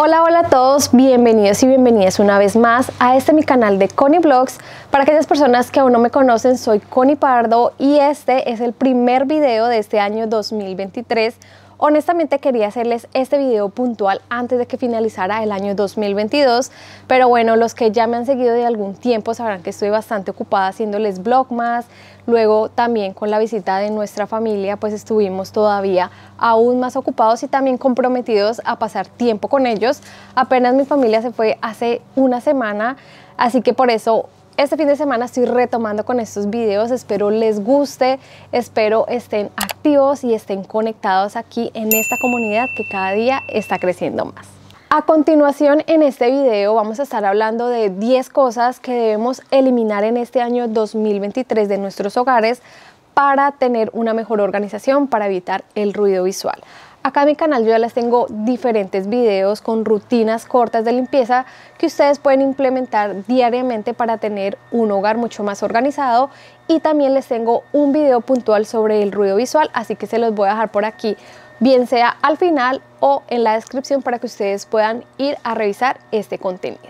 Hola, hola a todos, bienvenidos y bienvenidas una vez más a este mi canal de Connie Vlogs. Para aquellas personas que aún no me conocen, soy Connie Pardo y este es el primer video de este año 2023 Honestamente quería hacerles este video puntual antes de que finalizara el año 2022, pero bueno, los que ya me han seguido de algún tiempo sabrán que estoy bastante ocupada haciéndoles más, luego también con la visita de nuestra familia pues estuvimos todavía aún más ocupados y también comprometidos a pasar tiempo con ellos. Apenas mi familia se fue hace una semana, así que por eso este fin de semana estoy retomando con estos videos, espero les guste, espero estén activos y estén conectados aquí en esta comunidad que cada día está creciendo más. A continuación en este video vamos a estar hablando de 10 cosas que debemos eliminar en este año 2023 de nuestros hogares para tener una mejor organización, para evitar el ruido visual. Acá en mi canal yo ya les tengo diferentes videos con rutinas cortas de limpieza que ustedes pueden implementar diariamente para tener un hogar mucho más organizado y también les tengo un video puntual sobre el ruido visual, así que se los voy a dejar por aquí, bien sea al final o en la descripción para que ustedes puedan ir a revisar este contenido.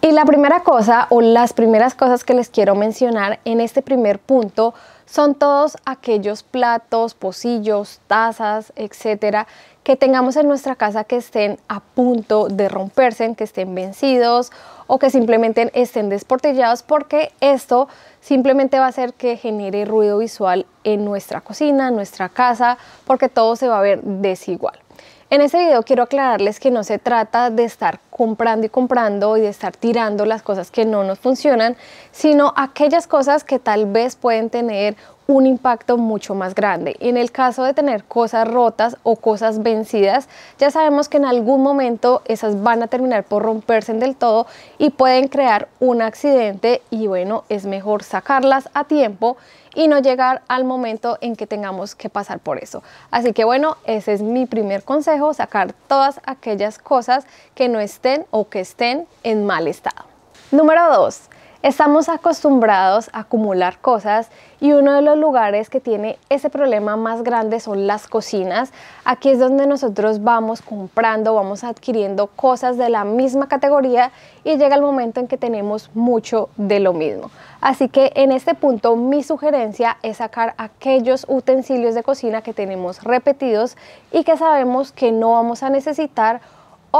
Y la primera cosa o las primeras cosas que les quiero mencionar en este primer punto son todos aquellos platos, pocillos, tazas, etcétera, que tengamos en nuestra casa que estén a punto de romperse, que estén vencidos o que simplemente estén desportillados porque esto simplemente va a hacer que genere ruido visual en nuestra cocina, en nuestra casa, porque todo se va a ver desigual. En este video quiero aclararles que no se trata de estar comprando y comprando y de estar tirando las cosas que no nos funcionan, sino aquellas cosas que tal vez pueden tener un impacto mucho más grande. En el caso de tener cosas rotas o cosas vencidas, ya sabemos que en algún momento esas van a terminar por romperse del todo y pueden crear un accidente y bueno, es mejor sacarlas a tiempo y no llegar al momento en que tengamos que pasar por eso. Así que bueno, ese es mi primer consejo, sacar todas aquellas cosas que no estén o que estén en mal estado. Número 2 Estamos acostumbrados a acumular cosas y uno de los lugares que tiene ese problema más grande son las cocinas. Aquí es donde nosotros vamos comprando, vamos adquiriendo cosas de la misma categoría y llega el momento en que tenemos mucho de lo mismo. Así que en este punto mi sugerencia es sacar aquellos utensilios de cocina que tenemos repetidos y que sabemos que no vamos a necesitar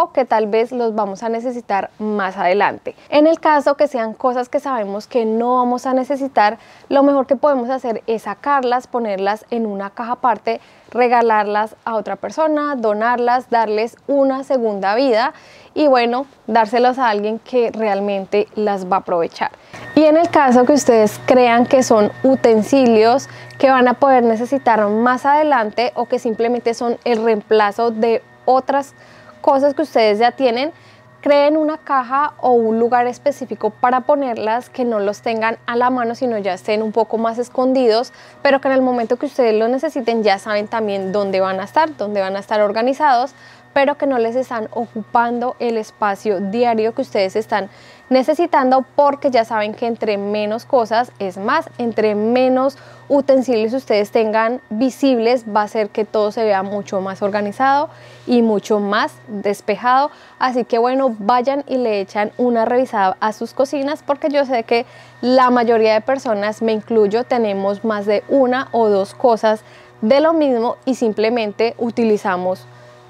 o que tal vez los vamos a necesitar más adelante. En el caso que sean cosas que sabemos que no vamos a necesitar, lo mejor que podemos hacer es sacarlas, ponerlas en una caja aparte, regalarlas a otra persona, donarlas, darles una segunda vida y bueno, dárselas a alguien que realmente las va a aprovechar. Y en el caso que ustedes crean que son utensilios que van a poder necesitar más adelante o que simplemente son el reemplazo de otras cosas que ustedes ya tienen, creen una caja o un lugar específico para ponerlas, que no los tengan a la mano, sino ya estén un poco más escondidos, pero que en el momento que ustedes lo necesiten ya saben también dónde van a estar, dónde van a estar organizados, pero que no les están ocupando el espacio diario que ustedes están necesitando porque ya saben que entre menos cosas es más, entre menos utensilios ustedes tengan visibles va a ser que todo se vea mucho más organizado y mucho más despejado. Así que bueno, vayan y le echan una revisada a sus cocinas porque yo sé que la mayoría de personas, me incluyo, tenemos más de una o dos cosas de lo mismo y simplemente utilizamos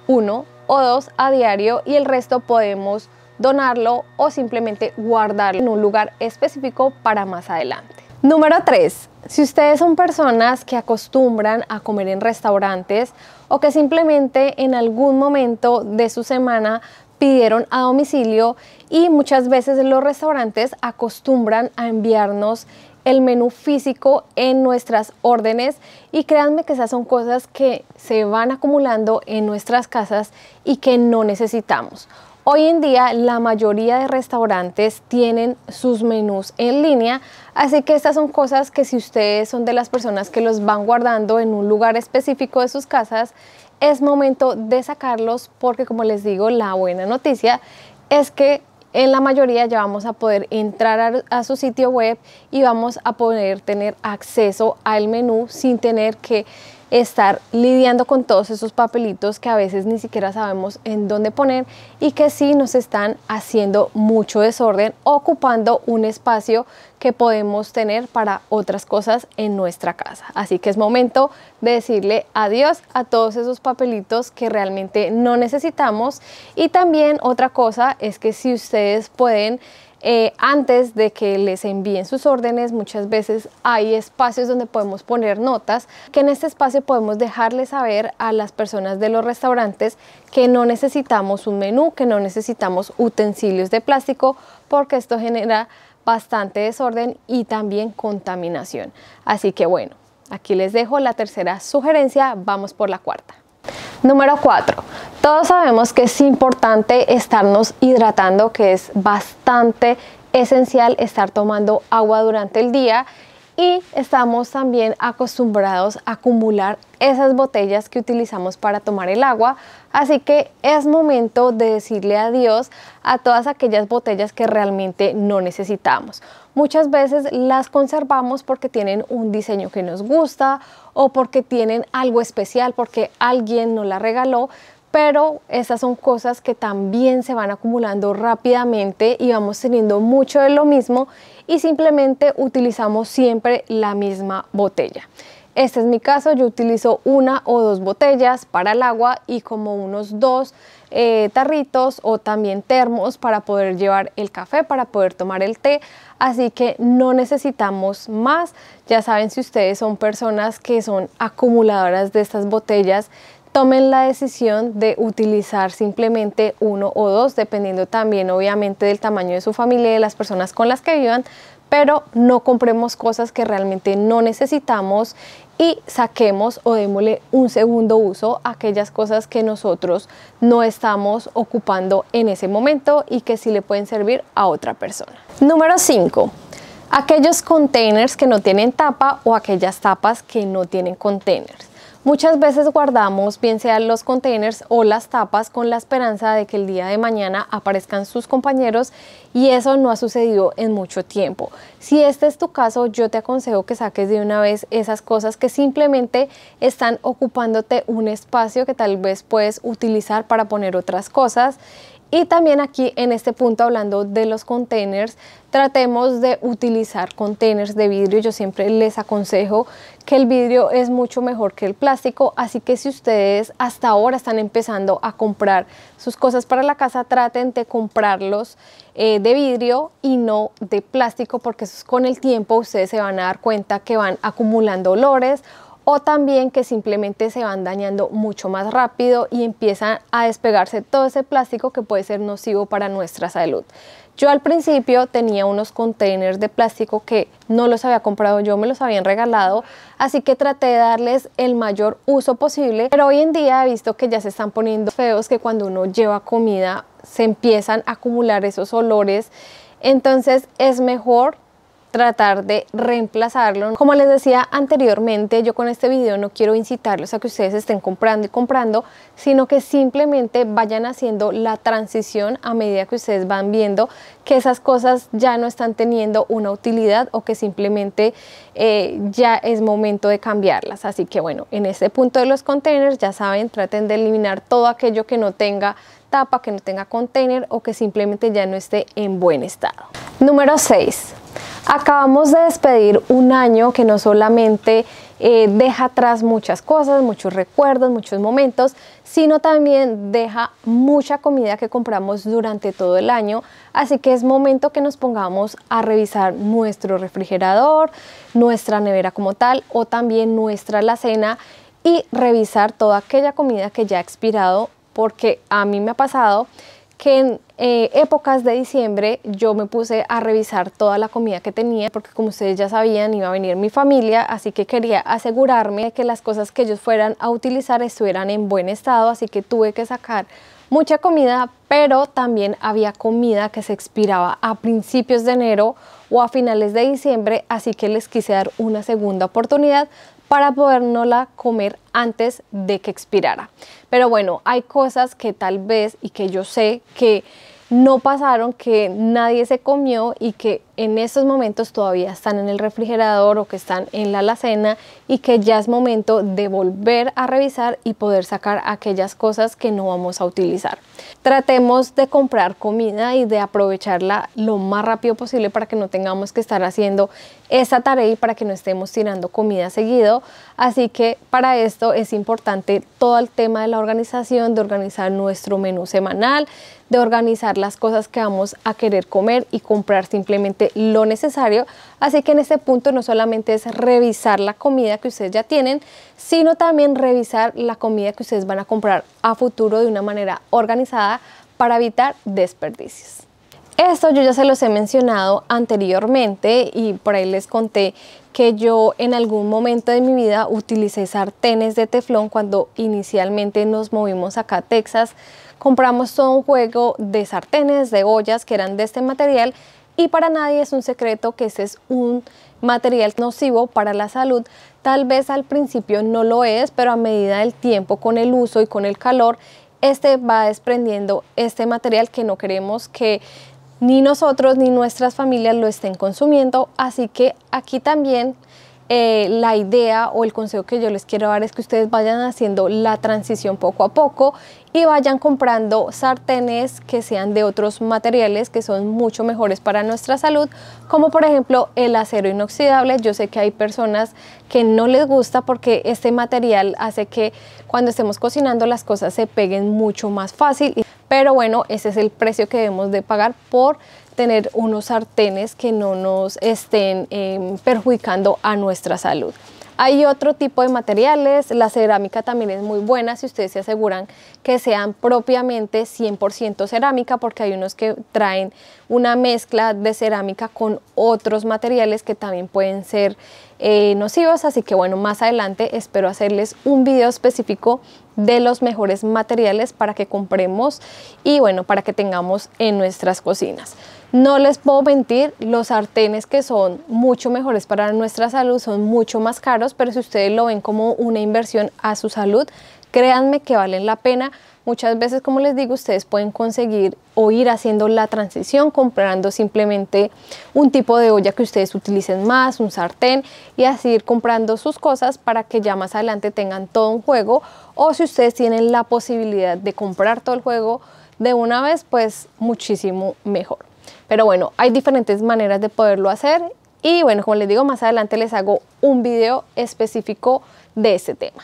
uno o dos a diario y el resto podemos donarlo o simplemente guardarlo en un lugar específico para más adelante. Número 3. Si ustedes son personas que acostumbran a comer en restaurantes o que simplemente en algún momento de su semana pidieron a domicilio y muchas veces los restaurantes acostumbran a enviarnos el menú físico en nuestras órdenes y créanme que esas son cosas que se van acumulando en nuestras casas y que no necesitamos. Hoy en día la mayoría de restaurantes tienen sus menús en línea, así que estas son cosas que si ustedes son de las personas que los van guardando en un lugar específico de sus casas, es momento de sacarlos porque como les digo, la buena noticia es que en la mayoría ya vamos a poder entrar a, su sitio web y vamos a poder tener acceso al menú sin tener que estar lidiando con todos esos papelitos que a veces ni siquiera sabemos en dónde poner y que sí nos están haciendo mucho desorden, ocupando un espacio que podemos tener para otras cosas en nuestra casa. Así que es momento de decirle adiós a todos esos papelitos que realmente no necesitamos. Y también otra cosa es que si ustedes pueden eh, antes de que les envíen sus órdenes, muchas veces hay espacios donde podemos poner notas, que en este espacio podemos dejarles saber a las personas de los restaurantes que no necesitamos un menú, que no necesitamos utensilios de plástico, porque esto genera bastante desorden y también contaminación. Así que bueno, aquí les dejo la tercera sugerencia, vamos por la cuarta. Número 4. Todos sabemos que es importante estarnos hidratando, que es bastante esencial estar tomando agua durante el día y estamos también acostumbrados a acumular esas botellas que utilizamos para tomar el agua, así que es momento de decirle adiós a todas aquellas botellas que realmente no necesitamos. Muchas veces las conservamos porque tienen un diseño que nos gusta o porque tienen algo especial, porque alguien nos la regaló, pero esas son cosas que también se van acumulando rápidamente y vamos teniendo mucho de lo mismo y simplemente utilizamos siempre la misma botella. Este es mi caso, yo utilizo una o dos botellas para el agua y como unos dos eh, tarritos o también termos para poder llevar el café, para poder tomar el té. Así que no necesitamos más. Ya saben, si ustedes son personas que son acumuladoras de estas botellas, tomen la decisión de utilizar simplemente uno o dos, dependiendo también obviamente del tamaño de su familia y de las personas con las que vivan, pero no compremos cosas que realmente no necesitamos y saquemos o démosle un segundo uso aquellas cosas que nosotros no estamos ocupando en ese momento y que sí le pueden servir a otra persona. Número 5. Aquellos containers que no tienen tapa o aquellas tapas que no tienen containers. Muchas veces guardamos, bien sean los containers o las tapas, con la esperanza de que el día de mañana aparezcan sus compañeros y eso no ha sucedido en mucho tiempo. Si este es tu caso, yo te aconsejo que saques de una vez esas cosas que simplemente están ocupándote un espacio que tal vez puedes utilizar para poner otras cosas y también aquí en este punto hablando de los containers, tratemos de utilizar containers de vidrio. Yo siempre les aconsejo que el vidrio es mucho mejor que el plástico, así que si ustedes hasta ahora están empezando a comprar sus cosas para la casa, traten de comprarlos eh, de vidrio y no de plástico, porque con el tiempo ustedes se van a dar cuenta que van acumulando olores o también que simplemente se van dañando mucho más rápido y empiezan a despegarse todo ese plástico que puede ser nocivo para nuestra salud. Yo al principio tenía unos containers de plástico que no los había comprado yo, me los habían regalado, así que traté de darles el mayor uso posible, pero hoy en día he visto que ya se están poniendo feos, que cuando uno lleva comida se empiezan a acumular esos olores, entonces es mejor tratar de reemplazarlo. Como les decía anteriormente, yo con este video no quiero incitarlos a que ustedes estén comprando y comprando, sino que simplemente vayan haciendo la transición a medida que ustedes van viendo que esas cosas ya no están teniendo una utilidad o que simplemente eh, ya es momento de cambiarlas. Así que bueno, en este punto de los containers, ya saben, traten de eliminar todo aquello que no tenga tapa, que no tenga container o que simplemente ya no esté en buen estado. Número 6 Acabamos de despedir un año que no solamente eh, deja atrás muchas cosas, muchos recuerdos, muchos momentos, sino también deja mucha comida que compramos durante todo el año. Así que es momento que nos pongamos a revisar nuestro refrigerador, nuestra nevera como tal o también nuestra alacena y revisar toda aquella comida que ya ha expirado porque a mí me ha pasado que en eh, épocas de diciembre yo me puse a revisar toda la comida que tenía porque como ustedes ya sabían iba a venir mi familia así que quería asegurarme de que las cosas que ellos fueran a utilizar estuvieran en buen estado así que tuve que sacar mucha comida pero también había comida que se expiraba a principios de enero o a finales de diciembre así que les quise dar una segunda oportunidad para la comer antes de que expirara. Pero bueno, hay cosas que tal vez y que yo sé que no pasaron, que nadie se comió y que en estos momentos todavía están en el refrigerador o que están en la alacena y que ya es momento de volver a revisar y poder sacar aquellas cosas que no vamos a utilizar. Tratemos de comprar comida y de aprovecharla lo más rápido posible para que no tengamos que estar haciendo esa tarea y para que no estemos tirando comida seguido. Así que para esto es importante todo el tema de la organización, de organizar nuestro menú semanal, de organizar las cosas que vamos a querer comer y comprar simplemente lo necesario. Así que en este punto no solamente es revisar la comida que ustedes ya tienen, sino también revisar la comida que ustedes van a comprar a futuro de una manera organizada para evitar desperdicios. Esto yo ya se los he mencionado anteriormente y por ahí les conté que yo en algún momento de mi vida utilicé sartenes de teflón cuando inicialmente nos movimos acá a Texas. Compramos todo un juego de sartenes, de ollas que eran de este material y para nadie es un secreto que ese es un material nocivo para la salud. Tal vez al principio no lo es, pero a medida del tiempo con el uso y con el calor, este va desprendiendo este material que no queremos que ni nosotros ni nuestras familias lo estén consumiendo. Así que aquí también eh, la idea o el consejo que yo les quiero dar es que ustedes vayan haciendo la transición poco a poco y vayan comprando sartenes que sean de otros materiales que son mucho mejores para nuestra salud, como por ejemplo el acero inoxidable. Yo sé que hay personas que no les gusta porque este material hace que cuando estemos cocinando las cosas se peguen mucho más fácil, pero bueno, ese es el precio que debemos de pagar por tener unos sartenes que no nos estén em, perjudicando a nuestra salud. Hay otro tipo de materiales, la cerámica también es muy buena si ustedes se aseguran que sean propiamente 100% cerámica porque hay unos que traen una mezcla de cerámica con otros materiales que también pueden ser eh, nocivos, así que bueno, más adelante espero hacerles un video específico de los mejores materiales para que compremos y bueno, para que tengamos en nuestras cocinas. No les puedo mentir, los sartenes que son mucho mejores para nuestra salud son mucho más caros, pero si ustedes lo ven como una inversión a su salud, Créanme que valen la pena. Muchas veces, como les digo, ustedes pueden conseguir o ir haciendo la transición comprando simplemente un tipo de olla que ustedes utilicen más, un sartén y así ir comprando sus cosas para que ya más adelante tengan todo un juego o si ustedes tienen la posibilidad de comprar todo el juego de una vez, pues muchísimo mejor. Pero bueno, hay diferentes maneras de poderlo hacer y bueno, como les digo, más adelante les hago un video específico de este tema.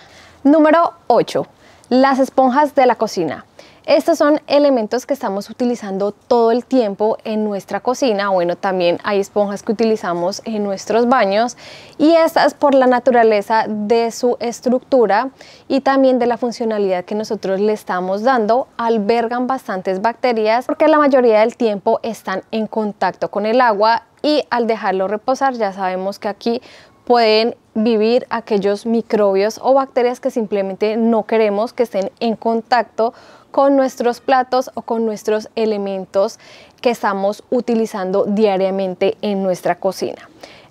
Número 8. Las esponjas de la cocina. Estos son elementos que estamos utilizando todo el tiempo en nuestra cocina. Bueno, también hay esponjas que utilizamos en nuestros baños y estas por la naturaleza de su estructura y también de la funcionalidad que nosotros le estamos dando, albergan bastantes bacterias porque la mayoría del tiempo están en contacto con el agua y al dejarlo reposar ya sabemos que aquí pueden vivir aquellos microbios o bacterias que simplemente no queremos que estén en contacto con nuestros platos o con nuestros elementos que estamos utilizando diariamente en nuestra cocina.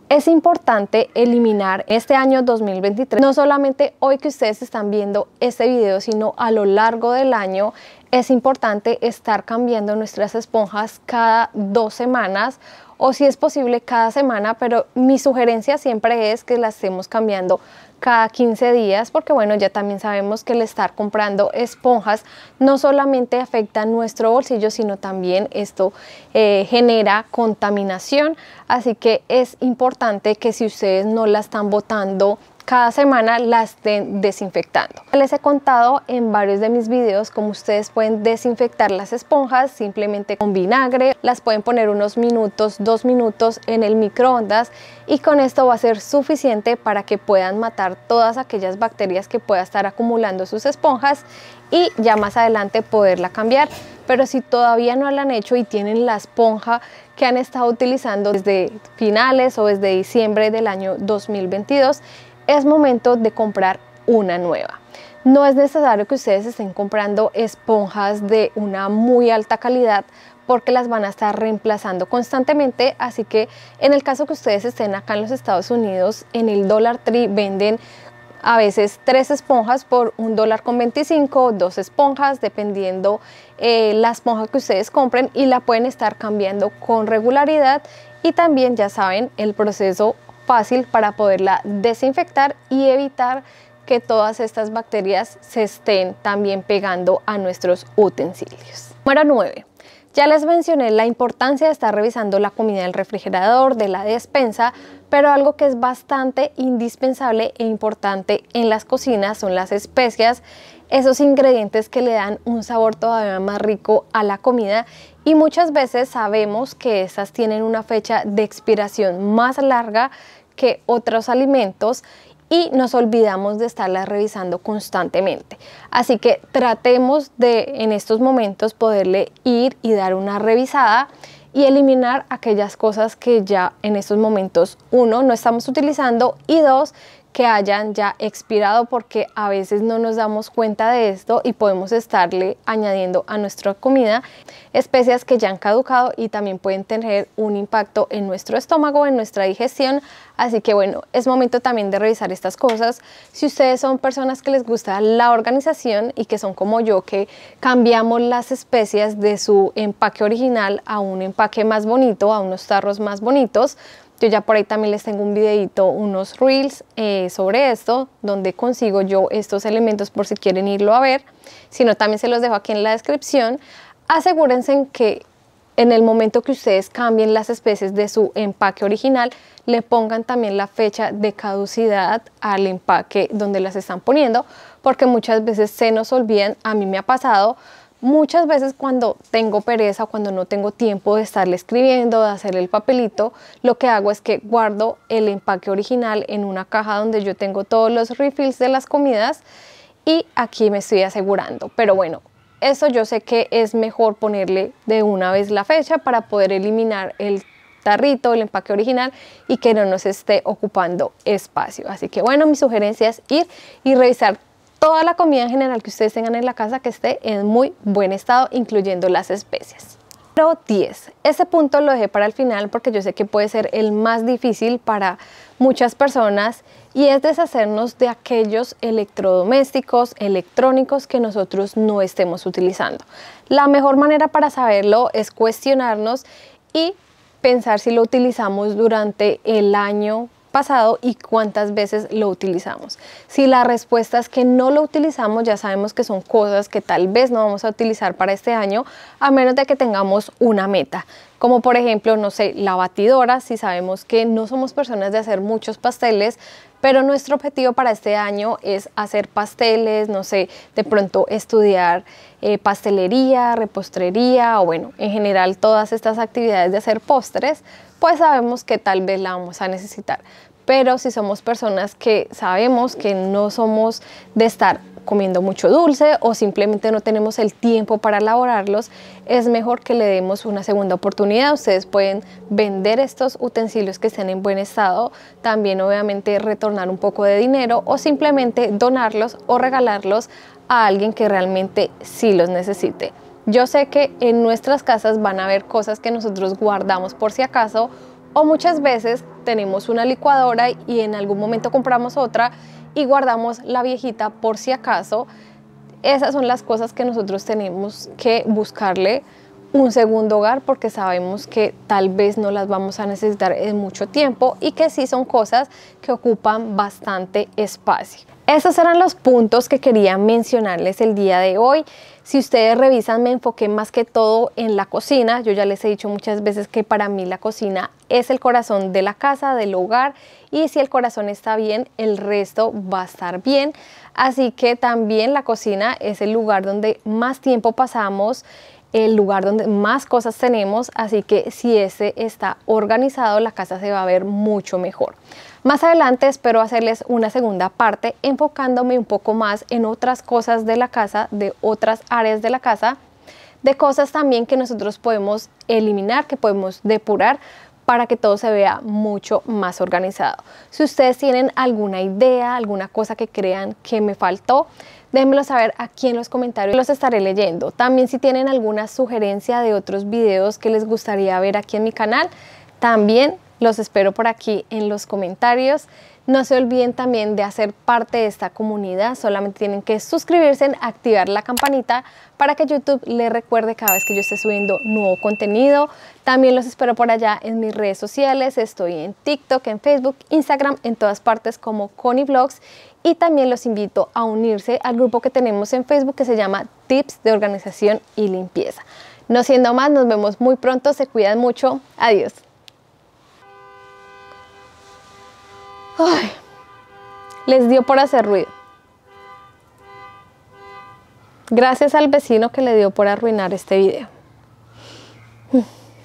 Es importante eliminar este año 2023, no solamente hoy que ustedes están viendo este video, sino a lo largo del año es importante estar cambiando nuestras esponjas cada dos semanas o si es posible cada semana, pero mi sugerencia siempre es que la estemos cambiando cada 15 días, porque bueno, ya también sabemos que el estar comprando esponjas no solamente afecta nuestro bolsillo, sino también esto eh, genera contaminación. Así que es importante que si ustedes no la están botando cada semana la estén desinfectando. Les he contado en varios de mis videos cómo ustedes pueden desinfectar las esponjas simplemente con vinagre, las pueden poner unos minutos, dos minutos en el microondas y con esto va a ser suficiente para que puedan matar todas aquellas bacterias que pueda estar acumulando sus esponjas y ya más adelante poderla cambiar. Pero si todavía no la han hecho y tienen la esponja que han estado utilizando desde finales o desde diciembre del año 2022, es momento de comprar una nueva. No es necesario que ustedes estén comprando esponjas de una muy alta calidad porque las van a estar reemplazando constantemente, así que en el caso que ustedes estén acá en los Estados Unidos, en el Dollar Tree venden a veces tres esponjas por un dólar con 25, dos esponjas, dependiendo eh, la esponja que ustedes compren y la pueden estar cambiando con regularidad y también ya saben el proceso fácil para poderla desinfectar y evitar que todas estas bacterias se estén también pegando a nuestros utensilios. Número 9. Ya les mencioné la importancia de estar revisando la comida del refrigerador, de la despensa, pero algo que es bastante indispensable e importante en las cocinas son las especias, esos ingredientes que le dan un sabor todavía más rico a la comida y muchas veces sabemos que estas tienen una fecha de expiración más larga que otros alimentos y nos olvidamos de estarla revisando constantemente. Así que tratemos de en estos momentos poderle ir y dar una revisada y eliminar aquellas cosas que ya en estos momentos, uno, no estamos utilizando y dos, que hayan ya expirado porque a veces no nos damos cuenta de esto y podemos estarle añadiendo a nuestra comida especias que ya han caducado y también pueden tener un impacto en nuestro estómago, en nuestra digestión. Así que bueno, es momento también de revisar estas cosas. Si ustedes son personas que les gusta la organización y que son como yo, que cambiamos las especias de su empaque original a un empaque más bonito, a unos tarros más bonitos, yo ya por ahí también les tengo un videito, unos reels eh, sobre esto, donde consigo yo estos elementos por si quieren irlo a ver. Si no, también se los dejo aquí en la descripción. Asegúrense en que en el momento que ustedes cambien las especies de su empaque original, le pongan también la fecha de caducidad al empaque donde las están poniendo, porque muchas veces se nos olvidan, a mí me ha pasado, Muchas veces cuando tengo pereza, cuando no tengo tiempo de estarle escribiendo, de hacer el papelito, lo que hago es que guardo el empaque original en una caja donde yo tengo todos los refills de las comidas y aquí me estoy asegurando. Pero bueno, eso yo sé que es mejor ponerle de una vez la fecha para poder eliminar el tarrito, el empaque original y que no nos esté ocupando espacio. Así que bueno, mi sugerencia es ir y revisar toda la comida en general que ustedes tengan en la casa que esté en muy buen estado, incluyendo las especias. Número 10. Ese punto lo dejé para el final porque yo sé que puede ser el más difícil para muchas personas y es deshacernos de aquellos electrodomésticos, electrónicos que nosotros no estemos utilizando. La mejor manera para saberlo es cuestionarnos y pensar si lo utilizamos durante el año pasado y cuántas veces lo utilizamos. Si la respuesta es que no lo utilizamos, ya sabemos que son cosas que tal vez no vamos a utilizar para este año, a menos de que tengamos una meta como por ejemplo, no sé, la batidora, si sabemos que no somos personas de hacer muchos pasteles, pero nuestro objetivo para este año es hacer pasteles, no sé, de pronto estudiar eh, pastelería, repostería o bueno, en general todas estas actividades de hacer postres, pues sabemos que tal vez la vamos a necesitar pero si somos personas que sabemos que no somos de estar comiendo mucho dulce o simplemente no tenemos el tiempo para elaborarlos, es mejor que le demos una segunda oportunidad. Ustedes pueden vender estos utensilios que estén en buen estado, también obviamente retornar un poco de dinero o simplemente donarlos o regalarlos a alguien que realmente sí los necesite. Yo sé que en nuestras casas van a haber cosas que nosotros guardamos por si acaso o muchas veces tenemos una licuadora y en algún momento compramos otra y guardamos la viejita por si acaso. Esas son las cosas que nosotros tenemos que buscarle un segundo hogar porque sabemos que tal vez no las vamos a necesitar en mucho tiempo y que sí son cosas que ocupan bastante espacio. Esos eran los puntos que quería mencionarles el día de hoy. Si ustedes revisan, me enfoqué más que todo en la cocina. Yo ya les he dicho muchas veces que para mí la cocina es el corazón de la casa, del hogar. Y si el corazón está bien, el resto va a estar bien. Así que también la cocina es el lugar donde más tiempo pasamos el lugar donde más cosas tenemos, así que si ese está organizado, la casa se va a ver mucho mejor. Más adelante espero hacerles una segunda parte enfocándome un poco más en otras cosas de la casa, de otras áreas de la casa, de cosas también que nosotros podemos eliminar, que podemos depurar para que todo se vea mucho más organizado. Si ustedes tienen alguna idea, alguna cosa que crean que me faltó, déjenmelo saber aquí en los comentarios, los estaré leyendo. También si tienen alguna sugerencia de otros videos que les gustaría ver aquí en mi canal, también los espero por aquí en los comentarios. No se olviden también de hacer parte de esta comunidad, solamente tienen que suscribirse, activar la campanita para que YouTube les recuerde cada vez que yo esté subiendo nuevo contenido. También los espero por allá en mis redes sociales, estoy en TikTok, en Facebook, Instagram, en todas partes como Connie Vlogs y también los invito a unirse al grupo que tenemos en Facebook que se llama Tips de Organización y Limpieza. No siendo más, nos vemos muy pronto, se cuidan mucho, adiós. les dio por hacer ruido. Gracias al vecino que le dio por arruinar este video.